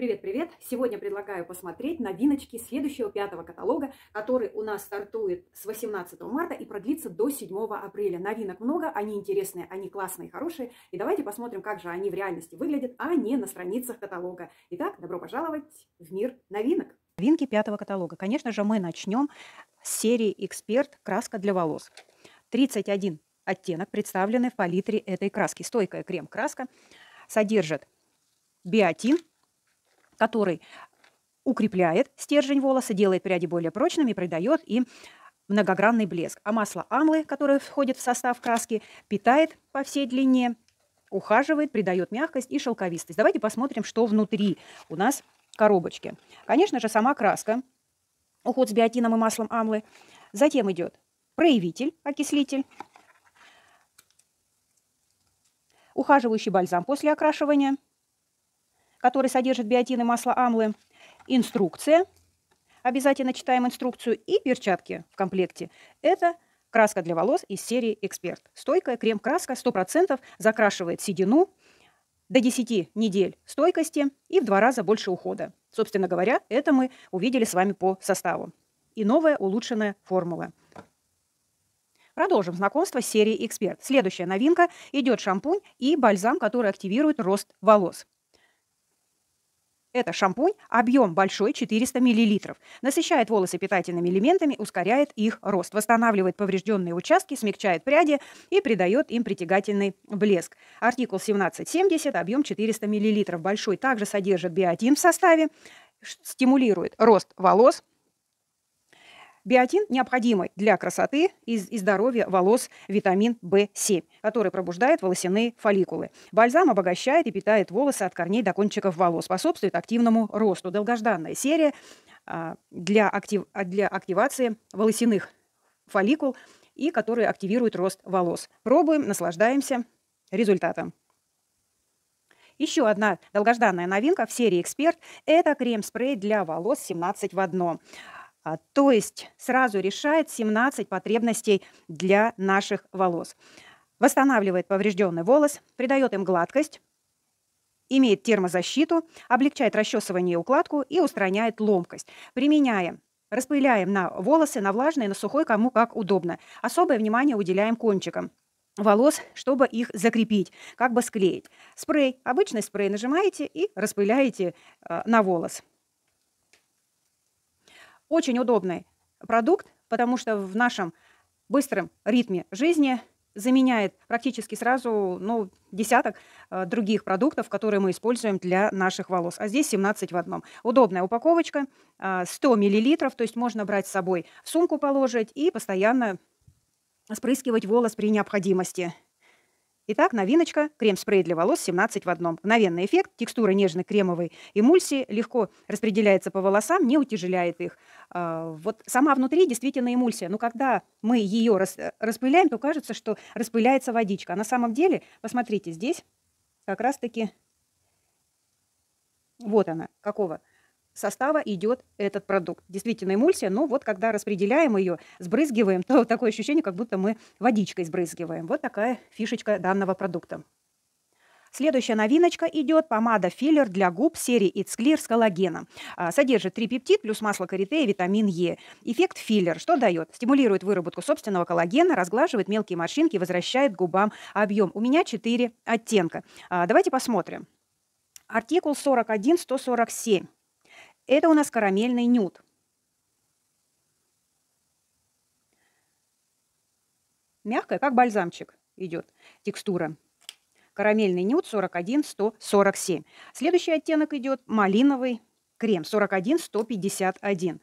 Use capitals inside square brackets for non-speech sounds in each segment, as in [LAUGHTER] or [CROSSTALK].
Привет-привет! Сегодня предлагаю посмотреть новиночки следующего пятого каталога, который у нас стартует с 18 марта и продлится до 7 апреля. Новинок много, они интересные, они классные, хорошие. И давайте посмотрим, как же они в реальности выглядят, а не на страницах каталога. Итак, добро пожаловать в мир новинок! Новинки пятого каталога. Конечно же, мы начнем с серии «Эксперт. Краска для волос». 31 оттенок представлены в палитре этой краски. Стойкая крем-краска содержит биотин – который укрепляет стержень волоса, делает пряди более прочными придает им многогранный блеск. А масло амлы, которое входит в состав краски, питает по всей длине, ухаживает, придает мягкость и шелковистость. Давайте посмотрим, что внутри у нас коробочки. Конечно же, сама краска, уход с биотином и маслом амлы. Затем идет проявитель, окислитель, ухаживающий бальзам после окрашивания – который содержит биотин и масло амлы, инструкция, обязательно читаем инструкцию, и перчатки в комплекте. Это краска для волос из серии «Эксперт». Стойкая крем-краска 100% закрашивает седину до 10 недель стойкости и в два раза больше ухода. Собственно говоря, это мы увидели с вами по составу. И новая улучшенная формула. Продолжим знакомство с серией «Эксперт». Следующая новинка – идет шампунь и бальзам, который активирует рост волос. Это шампунь, объем большой 400 мл. Насыщает волосы питательными элементами, ускоряет их рост, восстанавливает поврежденные участки, смягчает пряди и придает им притягательный блеск. Артикул 1770, объем 400 мл. Большой также содержит биотин в составе, стимулирует рост волос, Биотин – необходимый для красоты и здоровья волос витамин В7, который пробуждает волосяные фолликулы. Бальзам обогащает и питает волосы от корней до кончиков волос, способствует активному росту. Долгожданная серия а, для, актив... А, для активации волосяных фолликул и которые активируют рост волос. Пробуем, наслаждаемся результатом. Еще одна долгожданная новинка в серии «Эксперт» – это крем-спрей для волос 17 в одном. А, то есть сразу решает 17 потребностей для наших волос. Восстанавливает поврежденный волос, придает им гладкость, имеет термозащиту, облегчает расчесывание и укладку и устраняет ломкость. Применяем. Распыляем на волосы, на влажные, на сухой, кому как удобно. Особое внимание уделяем кончикам волос, чтобы их закрепить, как бы склеить. Спрей, обычный спрей нажимаете и распыляете э, на волос. Очень удобный продукт, потому что в нашем быстром ритме жизни заменяет практически сразу ну, десяток э, других продуктов, которые мы используем для наших волос. А здесь 17 в одном. Удобная упаковочка, э, 100 мл, то есть можно брать с собой в сумку положить и постоянно спрыскивать волос при необходимости. Итак, новиночка – крем-спрей для волос 17 в одном. Мгновенный эффект, текстура нежно-кремовой эмульсии, легко распределяется по волосам, не утяжеляет их. А, вот сама внутри действительно эмульсия, но когда мы ее распыляем, то кажется, что распыляется водичка. А на самом деле, посмотрите, здесь как раз-таки вот она, какого состава идет этот продукт. Действительно эмульсия, но вот когда распределяем ее, сбрызгиваем, [LAUGHS] то такое ощущение, как будто мы водичкой сбрызгиваем. Вот такая фишечка данного продукта. Следующая новиночка идет помада филлер для губ серии It's Clear с коллагеном. А, содержит трипептид плюс масло карите и витамин Е. Эффект филлер что дает? Стимулирует выработку собственного коллагена, разглаживает мелкие морщинки, возвращает губам объем. У меня 4 оттенка. А, давайте посмотрим. Артикул 41-147. Это у нас карамельный нюд. Мягкая, как бальзамчик идет текстура. Карамельный нюд 41 147. Следующий оттенок идет малиновый крем 41 151.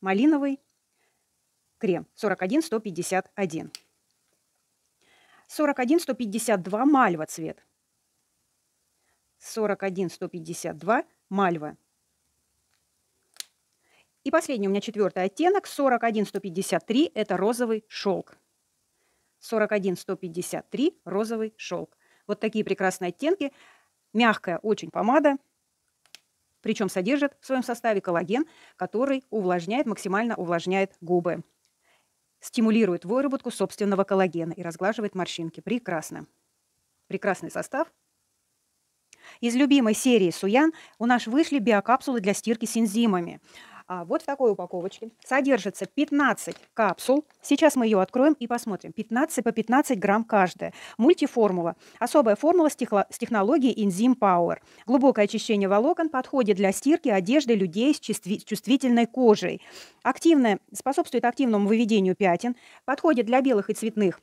Малиновый крем 41 151. 41 152 мальва цвет. 41 152 Мальва. И последний у меня четвертый оттенок 41153 – это розовый шелк. 41153 – розовый шелк. Вот такие прекрасные оттенки. Мягкая очень помада, причем содержит в своем составе коллаген, который увлажняет, максимально увлажняет губы. Стимулирует выработку собственного коллагена и разглаживает морщинки. Прекрасно. Прекрасный состав, из любимой серии Суян у нас вышли биокапсулы для стирки с энзимами. А, вот в такой упаковочке содержится 15 капсул. Сейчас мы ее откроем и посмотрим. 15 по 15 грамм каждая. Мультиформула. Особая формула с, техло... с технологией Enzyme Power. Глубокое очищение волокон подходит для стирки одежды людей с чувстви... чувствительной кожей. Активное, способствует активному выведению пятен. Подходит для белых и цветных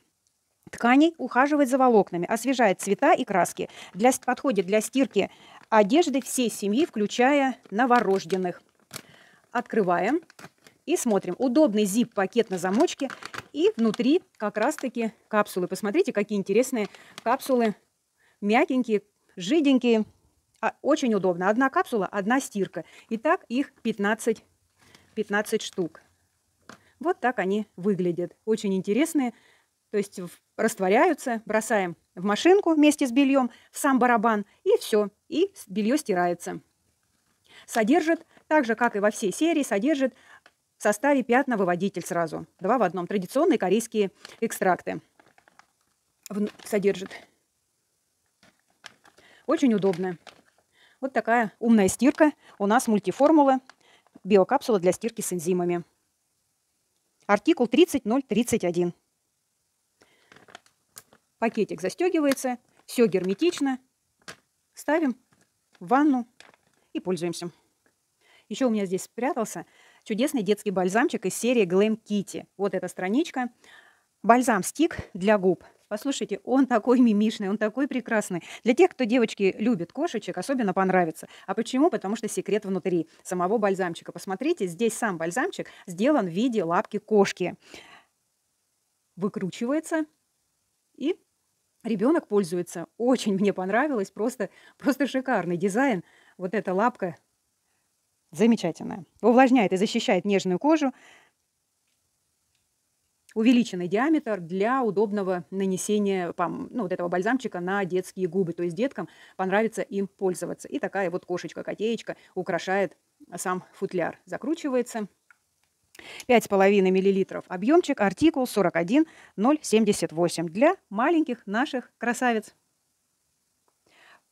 тканей, ухаживает за волокнами, освежает цвета и краски. Для, подходит для стирки одежды всей семьи, включая новорожденных. Открываем и смотрим. Удобный зип-пакет на замочке и внутри как раз-таки капсулы. Посмотрите, какие интересные капсулы. Мягенькие, жиденькие. А, очень удобно. Одна капсула, одна стирка. Итак, их 15, 15 штук. Вот так они выглядят. Очень интересные. То есть растворяются, бросаем в машинку вместе с бельем, в сам барабан, и все, и белье стирается. Содержит, так же, как и во всей серии, содержит в составе пятна выводитель сразу. Два в одном. Традиционные корейские экстракты содержит. Очень удобно. Вот такая умная стирка. У нас мультиформула. Биокапсула для стирки с энзимами. Артикул 30031. Пакетик застегивается, все герметично. Ставим в ванну и пользуемся. Еще у меня здесь спрятался чудесный детский бальзамчик из серии Glam Kitty. Вот эта страничка. Бальзам-стик для губ. Послушайте, он такой мимишный, он такой прекрасный. Для тех, кто девочки любит кошечек, особенно понравится. А почему? Потому что секрет внутри самого бальзамчика. Посмотрите, здесь сам бальзамчик сделан в виде лапки кошки. Выкручивается и Ребенок пользуется, очень мне понравилось, просто, просто шикарный дизайн. Вот эта лапка замечательная. Увлажняет и защищает нежную кожу. Увеличенный диаметр для удобного нанесения ну, вот этого бальзамчика на детские губы. То есть деткам понравится им пользоваться. И такая вот кошечка-котеечка украшает сам футляр. Закручивается – 5,5 мл объемчик, артикул 41078 для маленьких наших красавиц.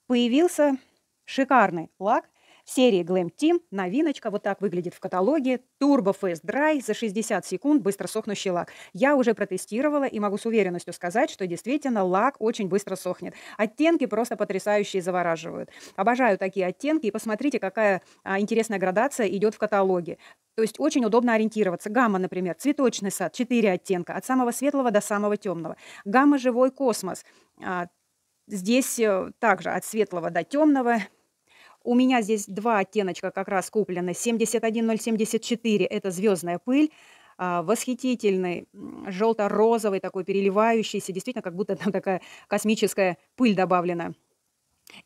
Появился шикарный лак в серии Glam Team. Новиночка вот так выглядит в каталоге. Turbo Fast Dry за 60 секунд быстро сохнущий лак. Я уже протестировала и могу с уверенностью сказать, что действительно лак очень быстро сохнет. Оттенки просто потрясающие завораживают. Обожаю такие оттенки. И посмотрите, какая а, интересная градация идет в каталоге. То есть очень удобно ориентироваться. Гамма, например, цветочный сад, четыре оттенка, от самого светлого до самого темного. Гамма «Живой космос». А, здесь э, также от светлого до темного. У меня здесь два оттеночка как раз куплены. 71074 – это звездная пыль а, восхитительный, желто-розовый такой переливающийся, действительно, как будто там такая космическая пыль добавлена.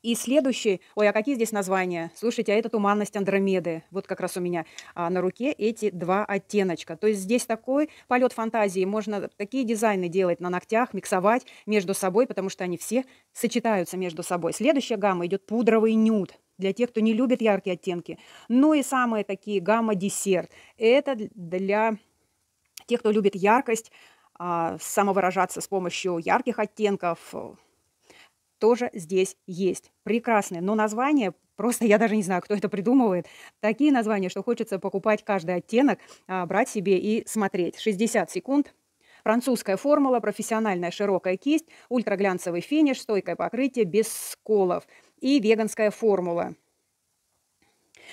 И следующий, ой, а какие здесь названия? Слушайте, а это туманность Андромеды. Вот как раз у меня а, на руке эти два оттеночка. То есть здесь такой полет фантазии. Можно такие дизайны делать на ногтях, миксовать между собой, потому что они все сочетаются между собой. Следующая гамма идет пудровый нюд для тех, кто не любит яркие оттенки. Ну и самые такие гамма-десерт. Это для тех, кто любит яркость, а, самовыражаться с помощью ярких оттенков, тоже здесь есть. Прекрасные, но название просто я даже не знаю, кто это придумывает. Такие названия, что хочется покупать каждый оттенок, а, брать себе и смотреть. 60 секунд, Французская формула, профессиональная широкая кисть, ультраглянцевый финиш, стойкое покрытие без сколов и веганская формула.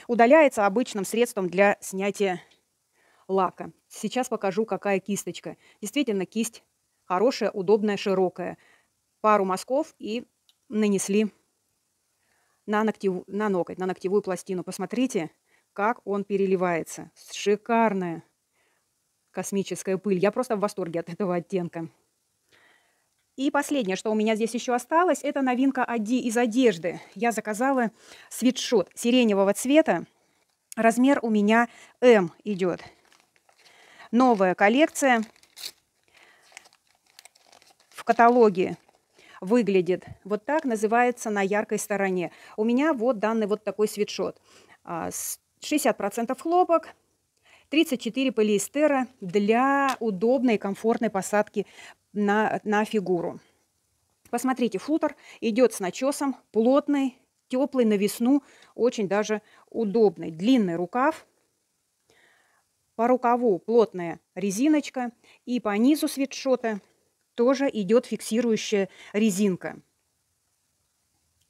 Удаляется обычным средством для снятия лака. Сейчас покажу, какая кисточка. Действительно, кисть хорошая, удобная, широкая. Пару мазков и нанесли на, ногтев... на ноготь, на ногтевую пластину. Посмотрите, как он переливается. Шикарная космическая пыль. Я просто в восторге от этого оттенка. И последнее, что у меня здесь еще осталось, это новинка из одежды. Я заказала свитшот сиреневого цвета. Размер у меня М идет. Новая коллекция в каталоге выглядит. Вот так называется на яркой стороне. У меня вот данный вот такой свитшот. 60% а, хлопок, 34 полиэстера для удобной и комфортной посадки на, на фигуру. Посмотрите, футер идет с начесом, плотный, теплый на весну, очень даже удобный. Длинный рукав, по рукаву плотная резиночка и по низу свитшота тоже идет фиксирующая резинка.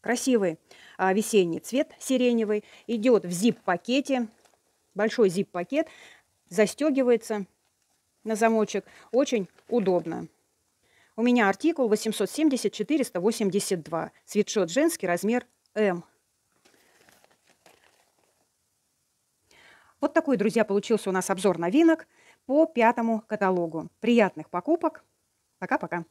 Красивый а, весенний цвет сиреневый. Идет в зип-пакете. Большой зип-пакет. Застегивается на замочек. Очень удобно. У меня артикул 870-482. Свитшот женский, размер М. Эм. Вот такой, друзья, получился у нас обзор новинок по пятому каталогу. Приятных покупок! Пока-пока.